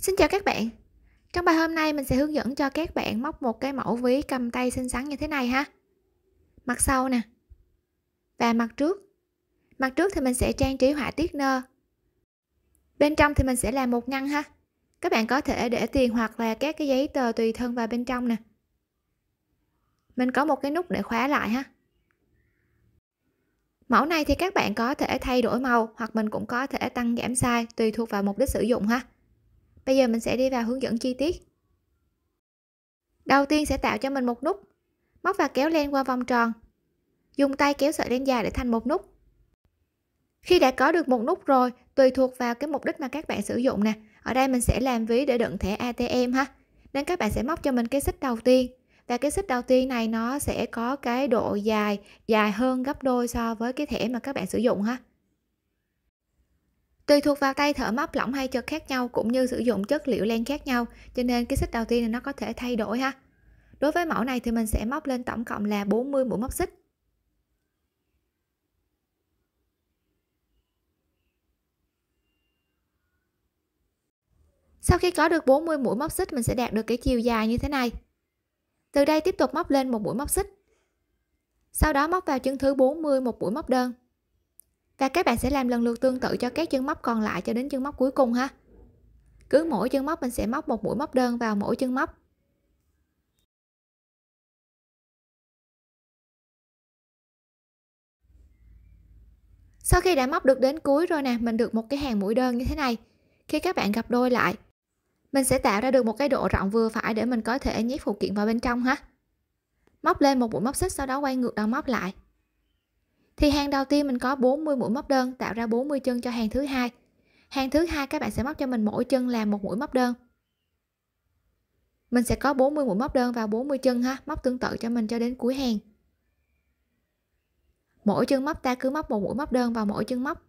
Xin chào các bạn Trong bài hôm nay mình sẽ hướng dẫn cho các bạn móc một cái mẫu ví cầm tay xinh xắn như thế này ha Mặt sau nè Và mặt trước Mặt trước thì mình sẽ trang trí họa tiết nơ Bên trong thì mình sẽ làm một ngăn ha Các bạn có thể để tiền hoặc là các cái giấy tờ tùy thân vào bên trong nè Mình có một cái nút để khóa lại ha Mẫu này thì các bạn có thể thay đổi màu hoặc mình cũng có thể tăng giảm size tùy thuộc vào mục đích sử dụng ha bây giờ mình sẽ đi vào hướng dẫn chi tiết đầu tiên sẽ tạo cho mình một nút móc và kéo len qua vòng tròn dùng tay kéo sợi len dài để thành một nút khi đã có được một nút rồi tùy thuộc vào cái mục đích mà các bạn sử dụng nè ở đây mình sẽ làm ví để đựng thẻ atm ha nên các bạn sẽ móc cho mình cái xích đầu tiên và cái xích đầu tiên này nó sẽ có cái độ dài dài hơn gấp đôi so với cái thẻ mà các bạn sử dụng ha Tùy thuộc vào tay thở móc lỏng hay chật khác nhau cũng như sử dụng chất liệu len khác nhau, cho nên cái xích đầu tiên là nó có thể thay đổi ha. Đối với mẫu này thì mình sẽ móc lên tổng cộng là 40 mũi móc xích. Sau khi có được 40 mũi móc xích mình sẽ đạt được cái chiều dài như thế này. Từ đây tiếp tục móc lên một mũi móc xích. Sau đó móc vào chân thứ 40 một mũi móc đơn và các bạn sẽ làm lần lượt tương tự cho các chân móc còn lại cho đến chân móc cuối cùng ha cứ mỗi chân móc mình sẽ móc một mũi móc đơn vào mỗi chân móc sau khi đã móc được đến cuối rồi nè mình được một cái hàng mũi đơn như thế này khi các bạn gặp đôi lại mình sẽ tạo ra được một cái độ rộng vừa phải để mình có thể nhét phụ kiện vào bên trong ha móc lên một mũi móc xích sau đó quay ngược đầu móc lại thì hàng đầu tiên mình có 40 mũi móc đơn tạo ra 40 chân cho hàng thứ hai hàng thứ hai các bạn sẽ móc cho mình mỗi chân là một mũi móc đơn mình sẽ có 40 mũi móc đơn vào 40 chân ha móc tương tự cho mình cho đến cuối hàng mỗi chân móc ta cứ móc một mũi móc đơn vào mỗi chân móc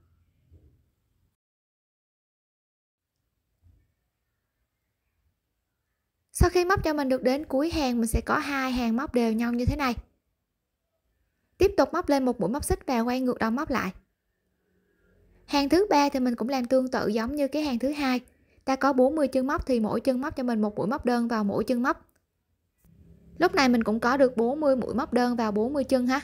sau khi móc cho mình được đến cuối hàng mình sẽ có hai hàng móc đều nhau như thế này tiếp tục móc lên một mũi móc xích và quay ngược đầu móc lại hàng thứ ba thì mình cũng làm tương tự giống như cái hàng thứ hai ta có 40 chân móc thì mỗi chân móc cho mình một mũi móc đơn vào mỗi chân móc lúc này mình cũng có được 40 mũi móc đơn vào 40 chân ha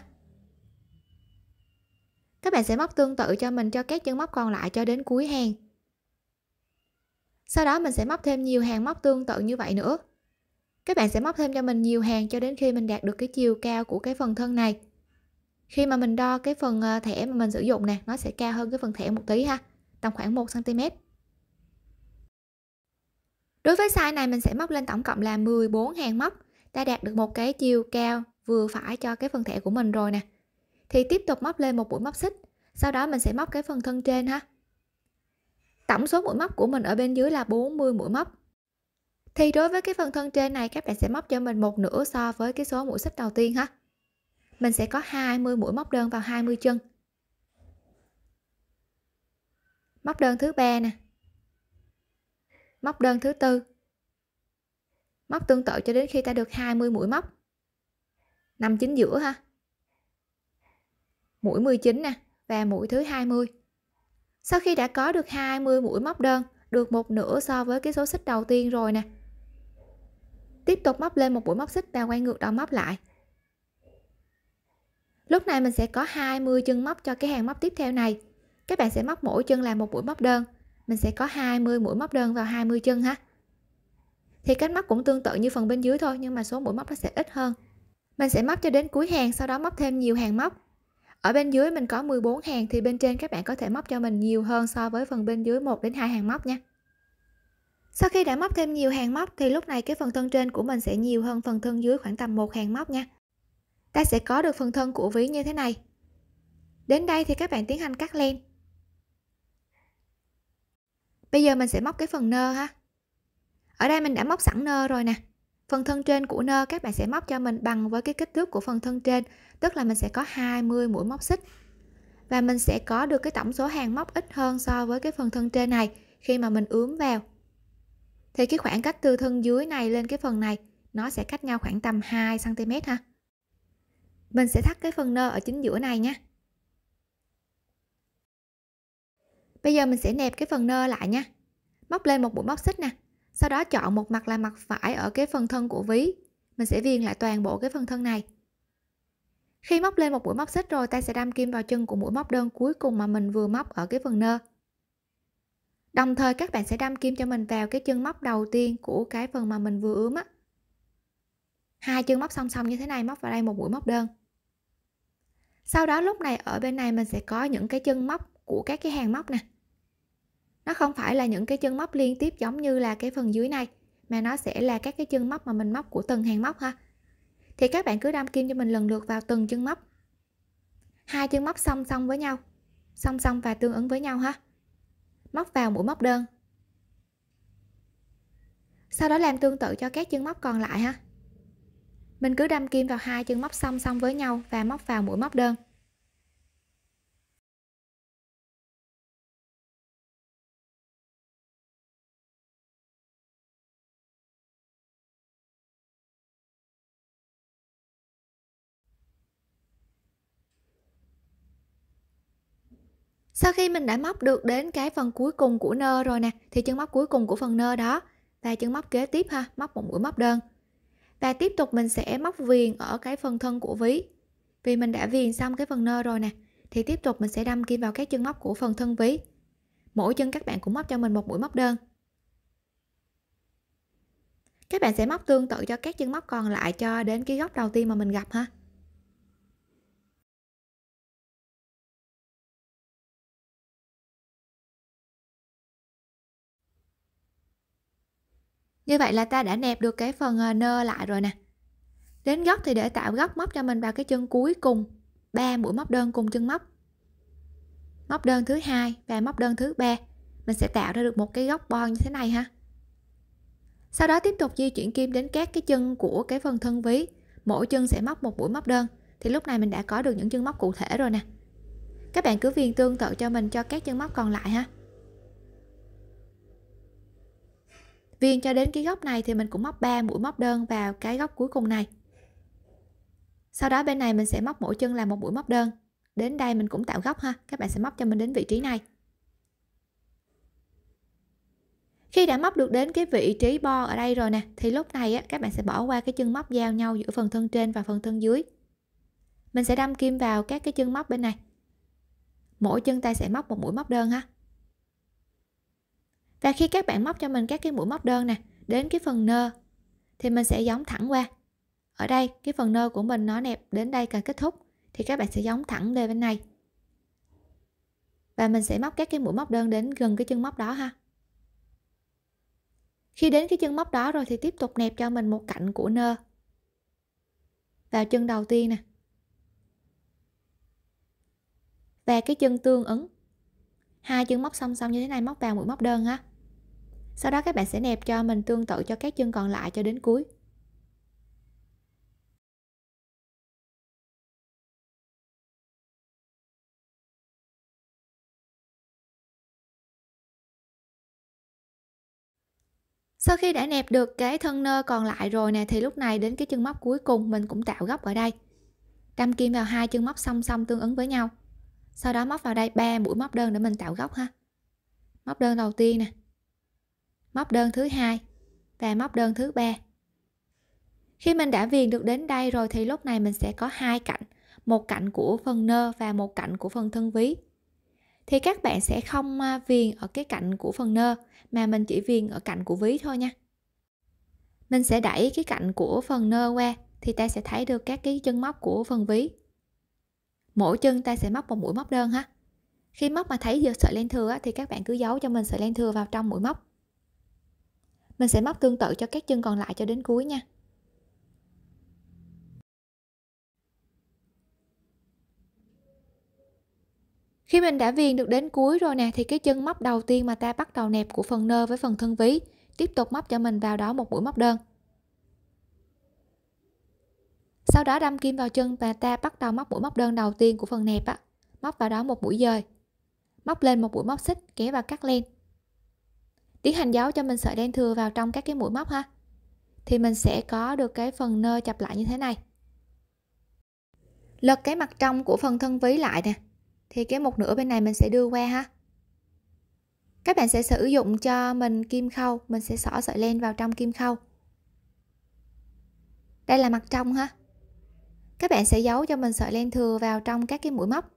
các bạn sẽ móc tương tự cho mình cho các chân móc còn lại cho đến cuối hàng sau đó mình sẽ móc thêm nhiều hàng móc tương tự như vậy nữa các bạn sẽ móc thêm cho mình nhiều hàng cho đến khi mình đạt được cái chiều cao của cái phần thân này khi mà mình đo cái phần ờ, thẻ mà mình sử dụng nè nó sẽ cao hơn cái phần thẻ một tí ha tầm khoảng 1 cm đối với size này mình sẽ móc lên tổng cộng là 14 hàng móc đã đạt được một cái chiều cao vừa phải cho cái phần thẻ của mình rồi nè thì tiếp tục móc lên một mũi móc xích sau đó mình sẽ móc cái phần thân trên ha tổng số mũi móc của mình ở bên dưới là 40 mũi móc thì đối với cái phần thân trên này các bạn sẽ móc cho mình một nửa so với cái số mũi xích đầu tiên ha mình sẽ có 20 mũi móc đơn vào 20 chân móc đơn thứ ba nè móc đơn thứ tư móc tương tự cho đến khi ta được 20 mũi móc nằm chính giữa ha mũi 19 nè và mũi thứ 20 sau khi đã có được 20 mũi móc đơn được một nửa so với cái số xích đầu tiên rồi nè tiếp tục móc lên một mũi móc xích và quay ngược đầu móc lại lúc này mình sẽ có 20 chân móc cho cái hàng móc tiếp theo này các bạn sẽ móc mỗi chân là một mũi móc đơn mình sẽ có 20 mũi móc đơn vào 20 chân ha thì cách móc cũng tương tự như phần bên dưới thôi nhưng mà số mũi móc nó sẽ ít hơn mình sẽ móc cho đến cuối hàng sau đó móc thêm nhiều hàng móc ở bên dưới mình có 14 hàng thì bên trên các bạn có thể móc cho mình nhiều hơn so với phần bên dưới 1 đến 2 hàng móc nha sau khi đã móc thêm nhiều hàng móc thì lúc này cái phần thân trên của mình sẽ nhiều hơn phần thân dưới khoảng tầm một hàng móc nha ta sẽ có được phần thân của ví như thế này đến đây thì các bạn tiến hành cắt len bây giờ mình sẽ móc cái phần nơ ha ở đây mình đã móc sẵn nơ rồi nè phần thân trên của nơ các bạn sẽ móc cho mình bằng với cái kích thước của phần thân trên tức là mình sẽ có 20 mũi móc xích và mình sẽ có được cái tổng số hàng móc ít hơn so với cái phần thân trên này khi mà mình ướm vào thì cái khoảng cách từ thân dưới này lên cái phần này nó sẽ cách nhau khoảng tầm 2 cm ha mình sẽ thắt cái phần nơ ở chính giữa này nha bây giờ mình sẽ nẹp cái phần nơ lại nha móc lên một mũi móc xích nè sau đó chọn một mặt là mặt phải ở cái phần thân của ví mình sẽ viền lại toàn bộ cái phần thân này khi móc lên một mũi móc xích rồi ta sẽ đâm kim vào chân của mũi móc đơn cuối cùng mà mình vừa móc ở cái phần nơ đồng thời các bạn sẽ đâm kim cho mình vào cái chân móc đầu tiên của cái phần mà mình vừa ướm á hai chân móc song song như thế này móc vào đây một mũi móc đơn sau đó lúc này ở bên này mình sẽ có những cái chân móc của các cái hàng móc nè nó không phải là những cái chân móc liên tiếp giống như là cái phần dưới này mà nó sẽ là các cái chân móc mà mình móc của từng hàng móc ha thì các bạn cứ đâm kim cho mình lần lượt vào từng chân móc hai chân móc song song với nhau song song và tương ứng với nhau ha móc vào mũi móc đơn sau đó làm tương tự cho các chân móc còn lại ha mình cứ đâm kim vào hai chân móc song song với nhau và móc vào mũi móc đơn sau khi mình đã móc được đến cái phần cuối cùng của nơ rồi nè thì chân móc cuối cùng của phần nơ đó và chân móc kế tiếp ha móc một mũi móc đơn và tiếp tục mình sẽ móc viền ở cái phần thân của ví vì mình đã viền xong cái phần nơ rồi nè thì tiếp tục mình sẽ đâm kim vào các chân móc của phần thân ví mỗi chân các bạn cũng móc cho mình một mũi móc đơn các bạn sẽ móc tương tự cho các chân móc còn lại cho đến cái góc đầu tiên mà mình gặp ha như vậy là ta đã nẹp được cái phần ờ, nơ lại rồi nè đến góc thì để tạo góc móc cho mình vào cái chân cuối cùng ba mũi móc đơn cùng chân móc móc đơn thứ hai và móc đơn thứ ba mình sẽ tạo ra được một cái góc bo như thế này ha sau đó tiếp tục di chuyển kim đến các cái chân của cái phần thân ví mỗi chân sẽ móc một mũi móc đơn thì lúc này mình đã có được những chân móc cụ thể rồi nè các bạn cứ viền tương tự cho mình cho các chân móc còn lại ha viên cho đến cái góc này thì mình cũng móc 3 mũi móc đơn vào cái góc cuối cùng này sau đó bên này mình sẽ móc mỗi chân là một mũi móc đơn đến đây mình cũng tạo góc ha các bạn sẽ móc cho mình đến vị trí này khi đã móc được đến cái vị trí bo ở đây rồi nè thì lúc này á, các bạn sẽ bỏ qua cái chân móc giao nhau giữa phần thân trên và phần thân dưới mình sẽ đâm kim vào các cái chân móc bên này mỗi chân ta sẽ móc một mũi móc đơn ha và khi các bạn móc cho mình các cái mũi móc đơn nè đến cái phần nơ thì mình sẽ giống thẳng qua ở đây cái phần nơ của mình nó nẹp đến đây cần kết thúc thì các bạn sẽ giống thẳng về bên này và mình sẽ móc các cái mũi móc đơn đến gần cái chân móc đó ha khi đến cái chân móc đó rồi thì tiếp tục nẹp cho mình một cạnh của nơ vào chân đầu tiên nè và cái chân tương ứng hai chân móc song song như thế này móc vào mũi móc đơn ha sau đó các bạn sẽ nẹp cho mình tương tự cho các chân còn lại cho đến cuối Sau khi đã nẹp được cái thân nơ còn lại rồi nè thì lúc này đến cái chân móc cuối cùng mình cũng tạo góc ở đây. Đâm kim vào hai chân móc song song tương ứng với nhau. Sau đó móc vào đây ba mũi móc đơn để mình tạo góc ha. Móc đơn đầu tiên nè, móc đơn thứ hai và móc đơn thứ ba khi mình đã viền được đến đây rồi thì lúc này mình sẽ có hai cạnh một cạnh của phần nơ và một cạnh của phần thân ví thì các bạn sẽ không à, viền ở cái cạnh của phần nơ mà mình chỉ viền ở cạnh của ví thôi nha mình sẽ đẩy cái cạnh của phần nơ qua thì ta sẽ thấy được các cái chân móc của phần ví mỗi chân ta sẽ móc một mũi móc đơn ha khi móc mà thấy giờ sợi len thừa thì các bạn cứ giấu cho mình sợi len thừa vào trong mũi móc mình sẽ móc tương tự cho các chân còn lại cho đến cuối nha khi mình đã viền được đến cuối rồi nè thì cái chân móc đầu tiên mà ta bắt đầu nẹp của phần nơ với phần thân ví tiếp tục móc cho mình vào đó một mũi móc đơn sau đó đâm kim vào chân và ta bắt đầu móc mũi móc đơn đầu tiên của phần nẹp á móc vào đó một mũi dời móc lên một mũi móc xích kéo vào cắt len tiến hành giấu cho mình sợi đen thừa vào trong các cái mũi móc ha thì mình sẽ có được cái phần nơ chập lại như thế này lật cái mặt trong của phần thân ví lại nè thì cái một nửa bên này mình sẽ đưa qua ha các bạn sẽ sử dụng cho mình kim khâu mình sẽ xỏ sợi len vào trong kim khâu đây là mặt trong ha các bạn sẽ giấu cho mình sợi len thừa vào trong các cái mũi móc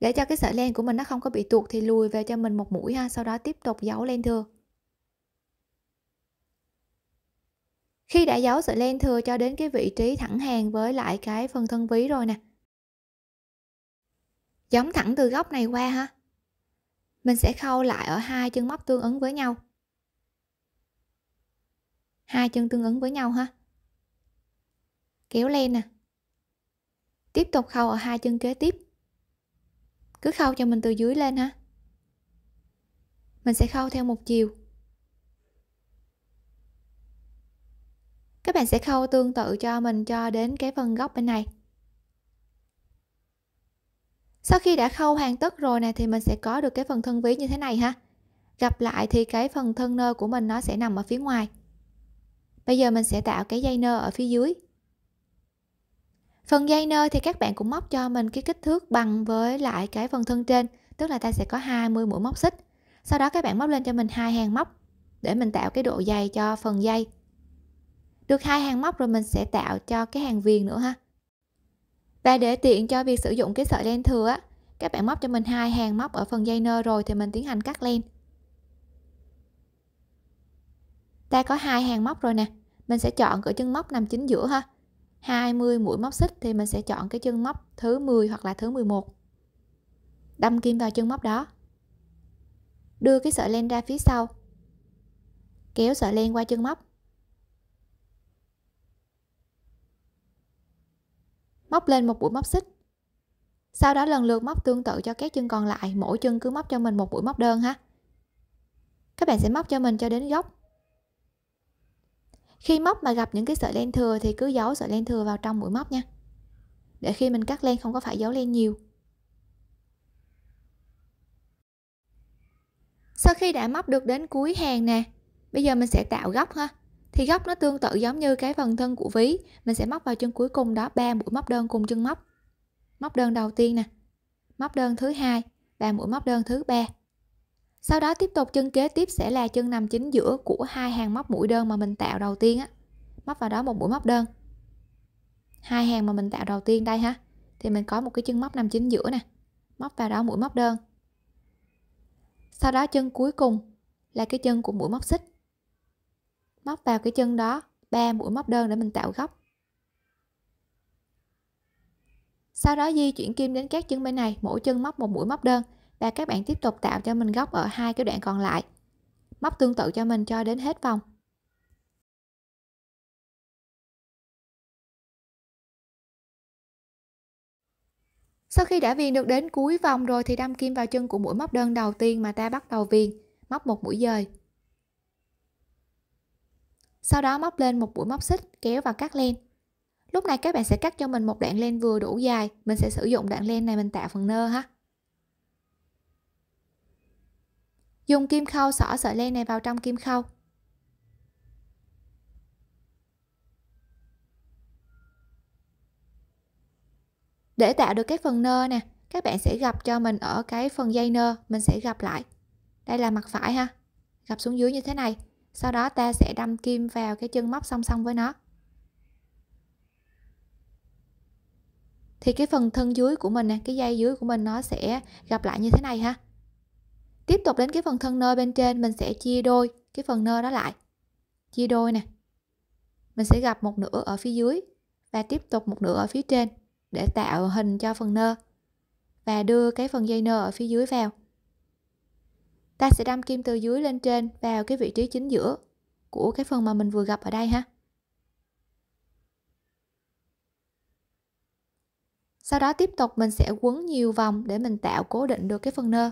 để cho cái sợi len của mình nó không có bị tuột thì lùi về cho mình một mũi ha sau đó tiếp tục giấu len thừa khi đã giấu sợi len thừa cho đến cái vị trí thẳng hàng với lại cái phần thân ví rồi nè giống thẳng từ góc này qua ha mình sẽ khâu lại ở hai chân móc tương ứng với nhau hai chân tương ứng với nhau ha kéo len nè tiếp tục khâu ở hai chân kế tiếp cứ khâu cho mình từ dưới lên ha mình sẽ khâu theo một chiều các bạn sẽ khâu tương tự cho mình cho đến cái phần góc bên này sau khi đã khâu hoàn tất rồi nè thì mình sẽ có được cái phần thân ví như thế này ha gặp lại thì cái phần thân nơ của mình nó sẽ nằm ở phía ngoài bây giờ mình sẽ tạo cái dây nơ ở phía dưới phần dây nơ thì các bạn cũng móc cho mình cái kích thước bằng với lại cái phần thân trên tức là ta sẽ có 20 mũi móc xích sau đó các bạn móc lên cho mình hai hàng móc để mình tạo cái độ dày cho phần dây được hai hàng móc rồi mình sẽ tạo cho cái hàng viền nữa ha và để tiện cho việc sử dụng cái sợi len thừa á các bạn móc cho mình hai hàng móc ở phần dây nơ rồi thì mình tiến hành cắt len ta có hai hàng móc rồi nè mình sẽ chọn cửa chân móc nằm chính giữa ha 20 mũi móc xích thì mình sẽ chọn cái chân móc thứ 10 hoặc là thứ 11 đâm kim vào chân móc đó đưa cái sợi len ra phía sau kéo sợi len qua chân móc móc lên một mũi móc xích sau đó lần lượt móc tương tự cho các chân còn lại mỗi chân cứ móc cho mình một mũi móc đơn ha các bạn sẽ móc cho mình cho đến góc khi móc mà gặp những cái sợi len thừa thì cứ giấu sợi len thừa vào trong mũi móc nha để khi mình cắt len không có phải giấu len nhiều sau khi đã móc được đến cuối hàng nè bây giờ mình sẽ tạo góc ha thì góc nó tương tự giống như cái phần thân của ví mình sẽ móc vào chân cuối cùng đó ba mũi móc đơn cùng chân móc móc đơn đầu tiên nè móc đơn thứ hai và mũi móc đơn thứ ba sau đó tiếp tục chân kế tiếp sẽ là chân nằm chính giữa của hai hàng móc mũi đơn mà mình tạo đầu tiên á móc vào đó một mũi móc đơn hai hàng mà mình tạo đầu tiên đây ha thì mình có một cái chân móc nằm chính giữa nè móc vào đó mũi móc đơn sau đó chân cuối cùng là cái chân của mũi móc xích móc vào cái chân đó ba mũi móc đơn để mình tạo góc sau đó di chuyển kim đến các chân bên này mỗi chân móc một mũi móc đơn và các bạn tiếp tục tạo cho mình góc ở hai cái đoạn còn lại móc tương tự cho mình cho đến hết vòng Sau khi đã viền được đến cuối vòng rồi thì đâm kim vào chân của mũi móc đơn đầu tiên mà ta bắt đầu viền, móc một mũi dời. Sau đó móc lên một mũi móc xích, kéo và cắt len. Lúc này các bạn sẽ cắt cho mình một đoạn len vừa đủ dài, mình sẽ sử dụng đoạn len này mình tạo phần nơ ha. dùng kim khâu xỏ sợi len này vào trong kim khâu để tạo được cái phần nơ nè các bạn sẽ gặp cho mình ở cái phần dây nơ mình sẽ gặp lại đây là mặt phải ha gặp xuống dưới như thế này sau đó ta sẽ đâm kim vào cái chân móc song song với nó thì cái phần thân dưới của mình nè cái dây dưới của mình nó sẽ gặp lại như thế này ha tiếp tục đến cái phần thân nơ bên trên mình sẽ chia đôi cái phần nơ đó lại chia đôi nè mình sẽ gặp một nửa ở phía dưới và tiếp tục một nửa ở phía trên để tạo hình cho phần nơ và đưa cái phần dây nơ ở phía dưới vào ta sẽ đâm kim từ dưới lên trên vào cái vị trí chính giữa của cái phần mà mình vừa gặp ở đây ha sau đó tiếp tục mình sẽ quấn nhiều vòng để mình tạo cố định được cái phần nơ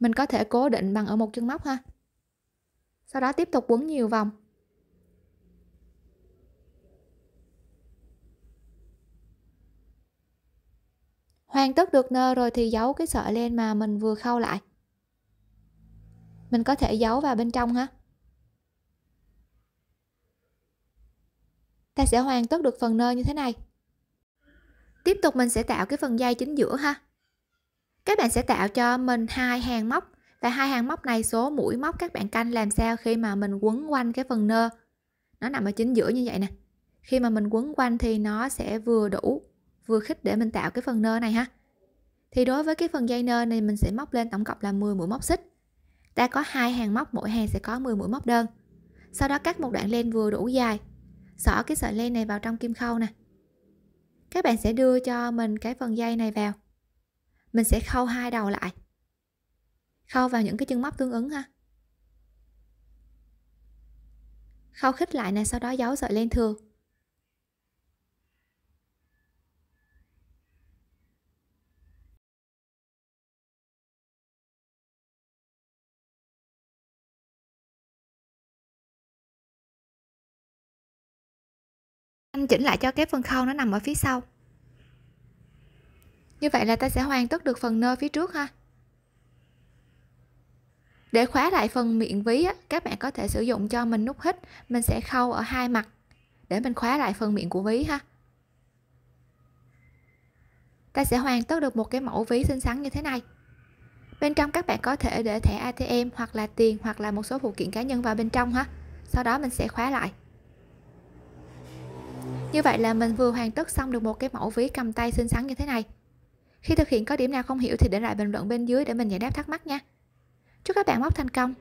mình có thể cố định bằng ở một chân móc ha sau đó tiếp tục quấn nhiều vòng hoàn tất được nơ rồi thì giấu cái sợi len mà mình vừa khâu lại mình có thể giấu vào bên trong ha ta sẽ hoàn tất được phần nơ như thế này tiếp tục mình sẽ tạo cái phần dây chính giữa ha các bạn sẽ tạo cho mình hai hàng móc và hai hàng móc này số mũi móc các bạn canh làm sao khi mà mình quấn quanh cái phần nơ nó nằm ở chính giữa như vậy nè khi mà mình quấn quanh thì nó sẽ vừa đủ vừa khít để mình tạo cái phần nơ này ha thì đối với cái phần dây nơ này mình sẽ móc lên tổng cộng là 10 mũi móc xích ta có hai hàng móc mỗi hàng sẽ có 10 mũi móc đơn sau đó cắt một đoạn len vừa đủ dài xỏ cái sợi len này vào trong kim khâu nè các bạn sẽ đưa cho mình cái phần dây này vào mình sẽ khâu hai đầu lại khâu vào những cái chân móc tương ứng ha khâu khít lại nè sau đó giấu sợi len thừa, anh chỉnh lại cho cái phần khâu nó nằm ở phía sau như vậy là ta sẽ hoàn tất được phần nơ phía trước ha để khóa lại phần miệng ví á, các bạn có thể sử dụng cho mình nút hít mình sẽ khâu ở hai mặt để mình khóa lại phần miệng của ví ha ta sẽ hoàn tất được một cái mẫu ví xinh xắn như thế này bên trong các bạn có thể để thẻ ATM hoặc là tiền hoặc là một số phụ kiện cá nhân vào bên trong ha sau đó mình sẽ khóa lại như vậy là mình vừa hoàn tất xong được một cái mẫu ví cầm tay xinh xắn như thế này khi thực hiện có điểm nào không hiểu thì để lại bình luận bên dưới để mình giải đáp thắc mắc nha. Chúc các bạn móc thành công!